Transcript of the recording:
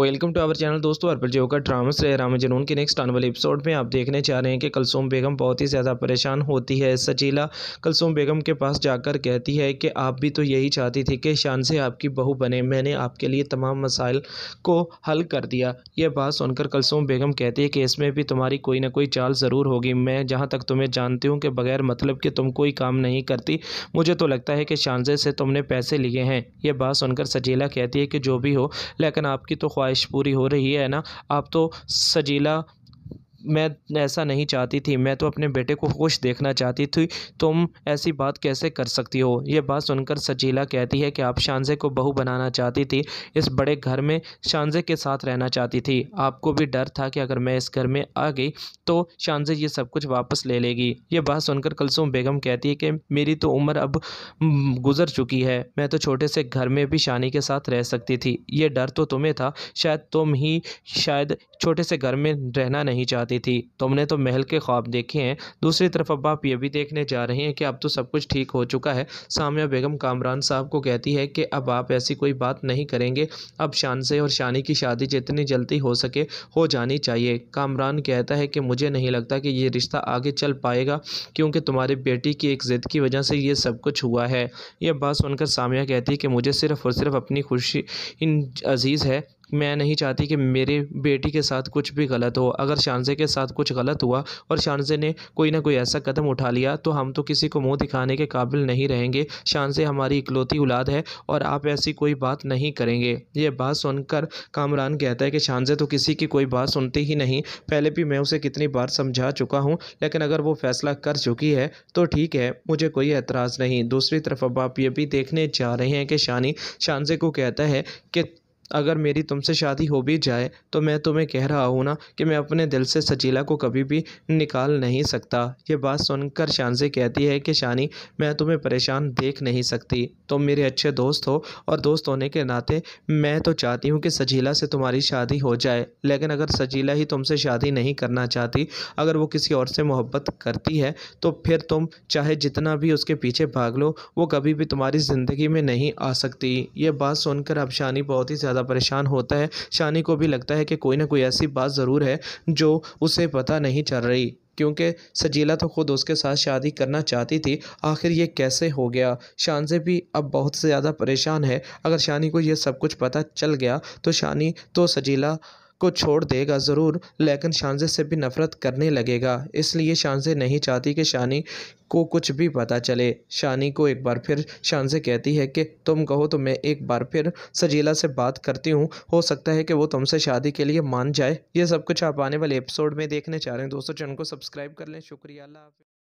welcome to our channel दोस्तों अरपल जो का ड्रामस से रामा जनून के नेक्स्ट आने वाले एपिसोड में आप देखने चाह रहे हैं कि कलसूम बेगम बहुत ही ज़्यादा परेशान होती है सचीला कलसूम बेगम के पास जाकर कहती है कि आप भी तो यही चाहती थी कि शान से आपकी बहू बने मैंने आपके लिए तमाम मसाइल को हल कर दिया यह बात सुनकर कलसूम बेगम कहती है कि इसमें भी तुम्हारी कोई ना कोई चाल ज़रूर होगी मैं जहाँ तक तुम्हें जानती हूँ कि बगैर मतलब कि तुम कोई काम नहीं करती मुझे तो लगता है कि शानजे से तुमने पैसे लिए हैं यह बात सुनकर सचीला कहती है कि जो भी हो लेकिन आपकी तो ख्वाहिश पूरी हो रही है ना आप तो सजीला मैं ऐसा नहीं चाहती थी मैं तो अपने बेटे को खुश देखना चाहती थी तुम ऐसी बात कैसे कर सकती हो यह बात सुनकर सजीला कहती है कि आप शानजे को बहू बनाना चाहती थी इस बड़े घर में शानजे के साथ रहना चाहती थी आपको भी डर था कि अगर मैं इस घर में आ गई तो शानजे ये सब कुछ वापस ले लेगी यह बात सुनकर कलसुम बेगम कहती है कि मेरी तो उम्र अब गुजर चुकी है मैं तो छोटे से घर में भी शानी के साथ रह सकती थी ये डर तो तुम्हें था शायद तुम ही शायद छोटे से घर में रहना नहीं चाहती जाती थी तुमने तो महल के ख्वाब देखे हैं दूसरी तरफ अब आप ये भी देखने जा रहे हैं कि अब तो सब कुछ ठीक हो चुका है सामिया बेगम कामरान साहब को कहती है कि अब आप ऐसी कोई बात नहीं करेंगे अब शान से और शानी की शादी जितनी जल्दी हो सके हो जानी चाहिए कामरान कहता है कि मुझे नहीं लगता कि ये रिश्ता आगे चल पाएगा क्योंकि तुम्हारी बेटी की एक ज़िद की वजह से ये सब कुछ हुआ है यह बात सुनकर सामिया कहती है कि मुझे सिर्फ़ और सिर्फ अपनी खुशी इन अजीज़ है मैं नहीं चाहती कि मेरे बेटी के साथ कुछ भी गलत हो अगर शानजे के साथ कुछ गलत हुआ और शानजे ने कोई ना कोई ऐसा कदम उठा लिया तो हम तो किसी को मुंह दिखाने के काबिल नहीं रहेंगे शानजे हमारी इकलौती औलाद है और आप ऐसी कोई बात नहीं करेंगे ये बात सुनकर कामरान कहता है कि शानजे तो किसी की कोई बात सुनती ही नहीं पहले भी मैं उसे कितनी बार समझा चुका हूँ लेकिन अगर वो फैसला कर चुकी है तो ठीक है मुझे कोई एतराज़ नहीं दूसरी तरफ अब आप ये भी देखने जा रहे हैं कि शानी शानजे को कहता है कि अगर मेरी तुमसे शादी हो भी जाए तो मैं तुम्हें कह रहा हूँ ना कि मैं अपने दिल से सजीला को कभी भी निकाल नहीं सकता ये बात सुनकर शानजे कहती है कि शानी मैं तुम्हें परेशान देख नहीं सकती तुम मेरे अच्छे दोस्त हो और दोस्त होने के नाते मैं तो चाहती हूँ कि सजीला से तुम्हारी शादी हो जाए लेकिन अगर सजीला ही तुमसे शादी नहीं करना चाहती अगर वो किसी और से मोहब्बत करती है तो फिर तुम चाहे जितना भी उसके पीछे भाग लो वो कभी भी तुम्हारी ज़िंदगी में नहीं आ सकती ये बात सुनकर अब शानी बहुत ही ज़्यादा परेशान होता है शानी को भी लगता है कि कोई ना कोई ऐसी बात ज़रूर है जो उसे पता नहीं चल रही क्योंकि सजीला तो ख़ुद उसके साथ शादी करना चाहती थी आखिर ये कैसे हो गया शान से भी अब बहुत से ज़्यादा परेशान है अगर शानी को ये सब कुछ पता चल गया तो शानी तो सजीला को छोड़ देगा ज़रूर लेकिन शानजे से भी नफ़रत करने लगेगा इसलिए शानजे नहीं चाहती कि शानी को कुछ भी पता चले शानी को एक बार फिर शानजे कहती है कि तुम कहो तो मैं एक बार फिर सजीला से बात करती हूँ हो सकता है कि वो तुमसे शादी के लिए मान जाए ये सब कुछ आप आने वाले एपिसोड में देखने चाह रहे हैं दोस्तों चैनल को सब्सक्राइब कर लें शुक्रिया